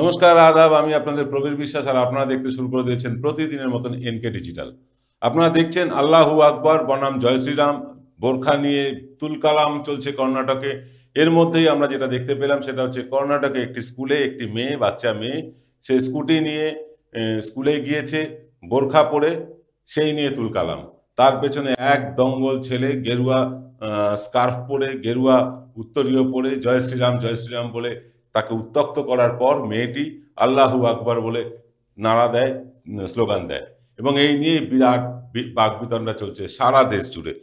নমস্কার আদাব আমি আপনাদের প্রবীর বিশ্বাস আর আপনারা দেখতে শুরু করে দিয়েছেন প্রতিদিনের মতন এনকে ডিজিটাল আপনারা দেখছেন আল্লাহু আকবর বনাম জয় শ্রীরাম বোরখা নিয়ে তুলকালাম চলছে কর্ণাটকে এর মধ্যেই আমরা যেটা দেখতে পেলাম সেটা হচ্ছে কর্ণাটকে একটি স্কুলে একটি মেয়ে বাচ্চা মেয়ে সে স্কুটি নিয়ে স্কুলে গিয়েছে বোরখা পরে সেই নিয়ে তুলকালাম তার পেছনে এক দঙ্গল ছেলে গেরুয়া স্কার্ফ পরে গেরুয়া উত্তরীয় পরে জয় শ্রীরাম জয় শ্রীরাম বলে তাকে উত্তক্ত করার পর মেয়েটি আল্লাহু আকবর বলে নাড়া দেয় স্লোগান দেয় এবং এই নিয়ে বিরাট বাকবিতণ্ডা চলছে সারা দেশ জুড়ে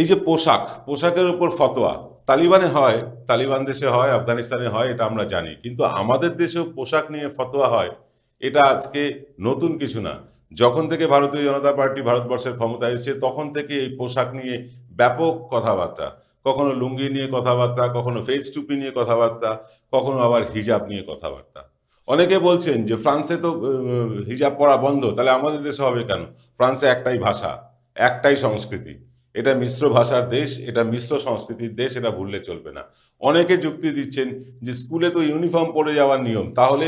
এই যে পোশাক পোশাকের উপর ফতোয়া তালিবানে হয় তালিবান দেশে হয় আফগানিস্তানে হয় এটা আমরা জানি কিন্তু আমাদের দেশেও পোশাক নিয়ে ফতোয়া হয় এটা আজকে নতুন কিছু না যখন থেকে ভারতীয় জনতা পার্টি ভারতবর্ষের ক্ষমতা এসেছে তখন থেকে এই পোশাক নিয়ে ব্যাপক কথাবার্তা কখনো লুঙ্গি নিয়ে কথাবার্তা কখনো ফেস টুপি নিয়ে কথাবার্তা কখনো আবার হিজাব নিয়ে কথাবার্তা অনেকে বলছেন যে ফ্রান্সে তো হিজাব পরা বন্ধ তাহলে আমাদের দেশে হবে কেন ফ্রান্সে একটাই ভাষা একটাই সংস্কৃতি এটা মিশ্র ভাষার দেশ এটা মিশ্র সংস্কৃতির দেশ এটা ভুললে চলবে না অনেকে যুক্তি দিচ্ছেন যে স্কুলে তো ইউনিফর্ম পরে যাওয়ার নিয়ম তাহলে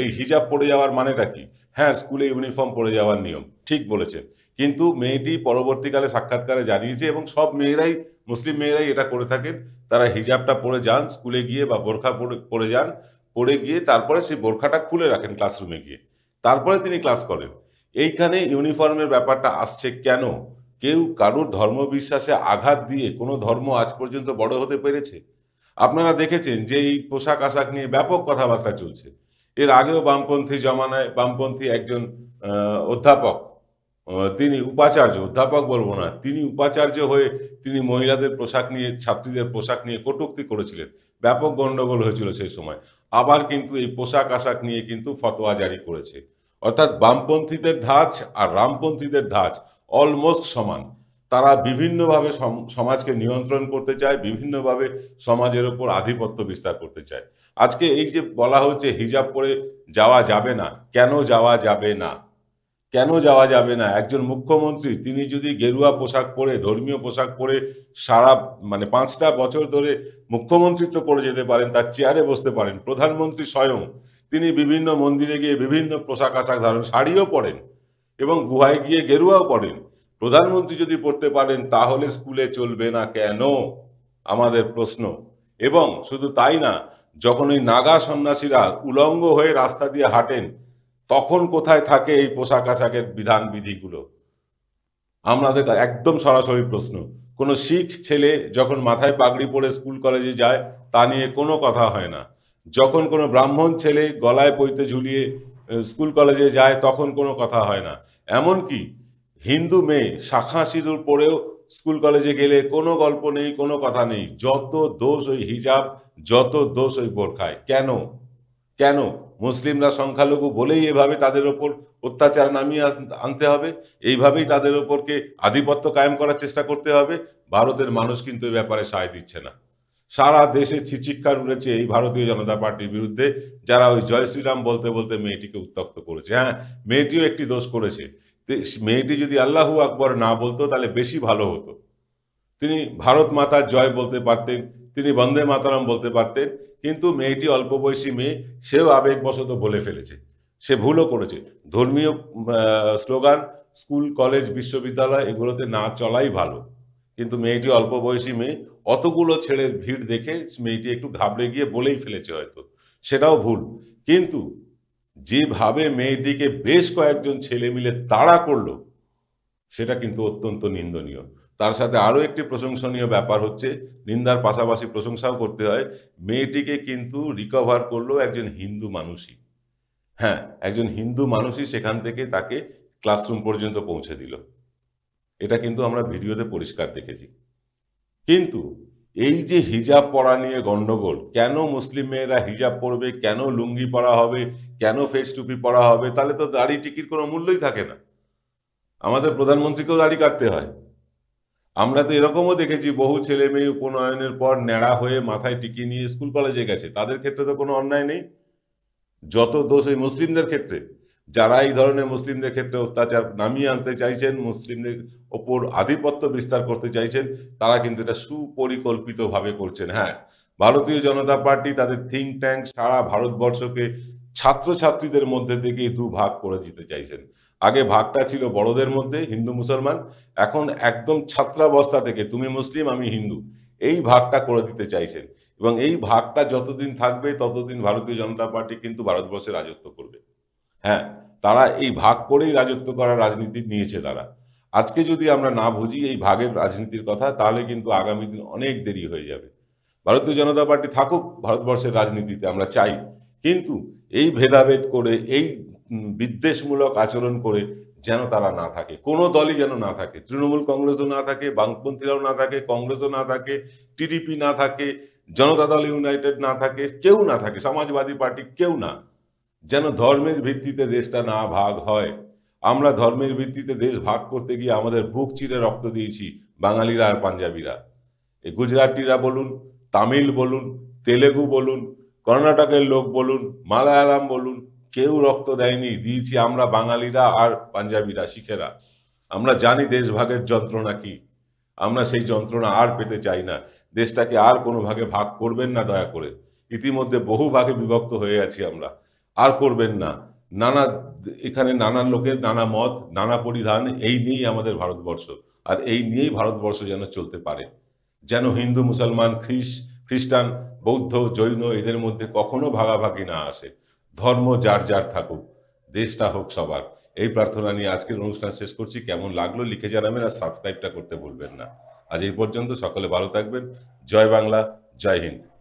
এই হিজাব পরে যাওয়ার মানেটা কি হ্যাঁ স্কুলে ইউনিফর্ম পরে যাওয়ার নিয়ম ঠিক বলেছেন কিন্তু মেয়েটি পরবর্তীকালে সাক্ষাৎকারে জানিয়েছে এবং সব মেয়েরাই মুসলিম মেয়েরাই এটা করে থাকেন তারা হিজাবটা পরে যান স্কুলে গিয়ে বা বোরখা পরে পরে যান পরে গিয়ে তারপরে সেই বোরখাটা খুলে রাখেন ক্লাসরুমে গিয়ে তারপরে তিনি ক্লাস করেন এইখানে ইউনিফর্মের ব্যাপারটা আসছে কেন কেউ কারোর ধর্ম বিশ্বাসে আঘাত দিয়ে কোনো ধর্ম আজ পর্যন্ত বড় হতে পেরেছে আপনারা দেখেছেন যে এই পোশাক আশাক নিয়ে ব্যাপক কথাবার্তা চলছে এর আগেও বামপন্থী জমানায় বামপন্থী একজন অধ্যাপক তিনি উপাচার্য অধ্যাপক বলবো না তিনি উপাচার্য হয়ে তিনি মহিলাদের পোশাক নিয়ে ছাত্রীদের পোশাক নিয়ে কটুক্তি করেছিলেন ব্যাপক গণ্ডগোল হয়েছিল সেই সময় আবার কিন্তু এই পোশাক আশাক নিয়ে কিন্তু ফতোয়া জারি করেছে অর্থাৎ বামপন্থীদের ধাঁচ আর রামপন্থীদের ধাঁচ অলমোস্ট সমান তারা বিভিন্নভাবে সমাজকে নিয়ন্ত্রণ করতে চায় বিভিন্নভাবে সমাজের ওপর আধিপত্য বিস্তার করতে চায় আজকে এই যে বলা হচ্ছে হিজাব পরে যাওয়া যাবে না কেন যাওয়া যাবে না কেন যাওয়া যাবে না একজন মুখ্যমন্ত্রী তিনি যদি গেরুয়া পোশাক পরে ধর্মীয় পোশাক পরে সারা মানে পাঁচটা বছর ধরে মুখ্যমন্ত্রিত্ব করে যেতে পারেন তার চেয়ারে বসতে পারেন প্রধানমন্ত্রী স্বয়ং তিনি বিভিন্ন মন্দিরে গিয়ে বিভিন্ন পোশাক আশাক ধারণ শাড়িও পরেন এবং গুহায় গিয়ে গেরুয়াও পড়েন প্রধানমন্ত্রী যদি পড়তে পারেন তাহলে স্কুলে চলবে না কেন আমাদের প্রশ্ন এবং শুধু তাই না যখন ওই নাগা সন্ন্যাসীরা উলঙ্গ হয়ে রাস্তা দিয়ে হাঁটেন তখন কোথায় থাকে এই পোশাক আশাকের বিধান বিধিগুলো আমাদের একদম সরাসরি প্রশ্ন কোনো শিখ ছেলে যখন মাথায় পাগড়ি পরে স্কুল কলেজে যায় তা নিয়ে কোনো কথা হয় না যখন কোনো ব্রাহ্মণ ছেলে গলায় পৈতে ঝুলিয়ে স্কুল কলেজে যায় তখন কোনো কথা হয় না এমন কি হিন্দু মেয়ে শাখা সিঁদুর পরেও স্কুল কলেজে গেলে কোনো গল্প নেই কোনো কথা নেই যত দোষ ওই হিজাব যত দোষ ওই বোরখায় কেন কেন মুসলিমরা সংখ্যালঘু বলেই এভাবে তাদের ওপর অত্যাচার নামিয়ে আনতে হবে এইভাবেই তাদের ওপরকে আধিপত্য কায়েম করার চেষ্টা করতে হবে ভারতের মানুষ কিন্তু ব্যাপারে সায় দিচ্ছে না সারা দেশে চিচিৎকার উঠেছে এই ভারতীয় জনতা পার্টির বিরুদ্ধে যারা ওই জয় শ্রীরাম বলতে বলতে মেয়েটিকে উত্তক্ত করেছে হ্যাঁ মেয়েটিও একটি দোষ করেছে মেয়েটি যদি আল্লাহু আকবর না বলতো তাহলে বেশি ভালো হতো তিনি ভারত মাতার জয় বলতে পারতেন তিনি বন্দে মাতারাম বলতে পারতেন কিন্তু মেয়েটি অল্প বয়সী মেয়ে সেও আবেগবশত বলে ফেলেছে সে ভুলও করেছে ধর্মীয় স্লোগান স্কুল কলেজ বিশ্ববিদ্যালয় এগুলোতে না চলাই ভালো কিন্তু মেয়েটি অল্প বয়সী মেয়ে অতগুলো ছেলের ভিড় দেখে মেয়েটি একটু ঘাবড়ে গিয়ে বলেই ফেলেছে হয়তো সেটাও ভুল কিন্তু যেভাবে মেয়েটিকে বেশ কয়েকজন ছেলে মিলে তাড়া করলো সেটা কিন্তু অত্যন্ত নিন্দনীয় তার সাথে আরও একটি প্রশংসনীয় ব্যাপার হচ্ছে নিন্দার পাশাপাশি প্রশংসাও করতে হয় মেয়েটিকে কিন্তু রিকভার করলো একজন হিন্দু মানুষই হ্যাঁ একজন হিন্দু মানুষই সেখান থেকে তাকে ক্লাসরুম পর্যন্ত পৌঁছে দিল এটা কিন্তু আমরা ভিডিওতে পরিষ্কার দেখেছি কিন্তু এই যে হিজাব পরা নিয়ে গণ্ডগোল কেন মুসলিম মেয়েরা হিজাব পরবে কেন লুঙ্গি পরা হবে কেন ফেস টুপি পরা হবে তাহলে তো দাড়ি টিকির কোনো মূল্যই থাকে না আমাদের প্রধানমন্ত্রীকেও দাড়ি কাটতে হয় আমরা তো এরকমও দেখেছি বহু ছেলে মেয়ে উপনয়নের পর ন্যাড়া হয়ে মাথায় টিকি নিয়ে স্কুল কলেজে গেছে তাদের ক্ষেত্রে তো কোনো অন্যায় নেই যত দোষ ওই মুসলিমদের ক্ষেত্রে যারা এই ধরনের মুসলিমদের ক্ষেত্রে অত্যাচার নামিয়ে আনতে চাইছেন মুসলিমদের ওপর আধিপত্য বিস্তার করতে চাইছেন তারা কিন্তু এটা সুপরিকল্পিতভাবে করছেন হ্যাঁ ভারতীয় জনতা পার্টি তাদের থিঙ্ক ট্যাঙ্ক সারা ভারতবর্ষকে ছাত্রছাত্রীদের মধ্যে থেকে দু ভাগ করে দিতে চাইছেন আগে ভাগটা ছিল বড়দের মধ্যে হিন্দু মুসলমান এখন একদম ছাত্রাবস্থা থেকে তুমি মুসলিম আমি হিন্দু এই ভাগটা করে দিতে চাইছেন এবং এই ভাগটা যতদিন থাকবে ততদিন ভারতীয় জনতা পার্টি কিন্তু ভারতবর্ষে রাজত্ব করবে হ্যাঁ তারা এই ভাগ করেই রাজত্ব করার রাজনীতি নিয়েছে তারা আজকে যদি আমরা না বুঝি এই ভাগের রাজনীতির কথা তাহলে কিন্তু আগামী দিন অনেক দেরি হয়ে যাবে ভারতীয় জনতা পার্টি থাকুক ভারতবর্ষের রাজনীতিতে আমরা চাই কিন্তু এই ভেদাভেদ করে এই বিদ্বেষমূলক আচরণ করে যেন তারা না থাকে কোনো দলই যেন না থাকে তৃণমূল কংগ্রেসও না থাকে বামপন্থীরাও না থাকে কংগ্রেসও না থাকে টিডিপি না থাকে জনতা দল ইউনাইটেড না থাকে কেউ না থাকে সমাজবাদী পার্টি কেউ না যেন ধর্মের ভিত্তিতে দেশটা না ভাগ হয় আমরা ধর্মের ভিত্তিতে দেশ ভাগ করতে গিয়ে আমাদের বুক চিরে রক্ত দিয়েছি বাঙালিরা আর পাঞ্জাবিরা এই গুজরাটিরা বলুন তামিল বলুন তেলেগু বলুন কর্ণাটকের লোক বলুন মালায়ালাম বলুন কেউ রক্ত দেয়নি দিয়েছি আমরা বাঙালিরা আর পাঞ্জাবিরা শিখেরা আমরা জানি দেশ ভাগের যন্ত্রণা কি আমরা সেই যন্ত্রণা আর পেতে চাই না দেশটাকে আর কোনো ভাগে ভাগ করবেন না দয়া করে ইতিমধ্যে বহু ভাগে বিভক্ত হয়ে আছি আমরা আর করবেন না নানা এখানে নানা লোকের নানা মত নানা পরিধান এই নিয়েই আমাদের ভারতবর্ষ আর এই নিয়েই ভারতবর্ষ যেন চলতে পারে যেন হিন্দু মুসলমান খ্রিস খ্রিস্টান বৌদ্ধ জৈন এদের মধ্যে কখনো ভাগাভাগি না আসে ধর্ম যার যার থাকুক দেশটা হোক সবার এই প্রার্থনা নিয়ে আজকের অনুষ্ঠান শেষ করছি কেমন লাগলো লিখে জানাবেন আর সাবস্ক্রাইবটা করতে ভুলবেন না আজ এই পর্যন্ত সকলে ভালো থাকবেন জয় বাংলা জয় হিন্দ